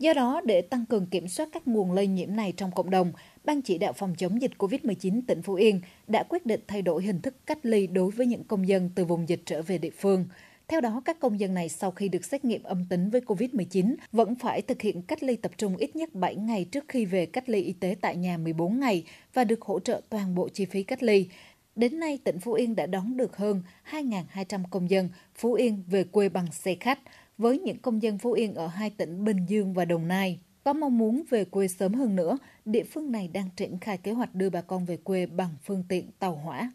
Do đó, để tăng cường kiểm soát các nguồn lây nhiễm này trong cộng đồng, Ban chỉ đạo phòng chống dịch COVID-19 tỉnh Phú Yên đã quyết định thay đổi hình thức cách ly đối với những công dân từ vùng dịch trở về địa phương. Theo đó, các công dân này sau khi được xét nghiệm âm tính với COVID-19 vẫn phải thực hiện cách ly tập trung ít nhất 7 ngày trước khi về cách ly y tế tại nhà 14 ngày và được hỗ trợ toàn bộ chi phí cách ly. Đến nay, tỉnh Phú Yên đã đón được hơn 2.200 công dân Phú Yên về quê bằng xe khách với những công dân Phú Yên ở hai tỉnh Bình Dương và Đồng Nai. Có mong muốn về quê sớm hơn nữa, địa phương này đang triển khai kế hoạch đưa bà con về quê bằng phương tiện tàu hỏa.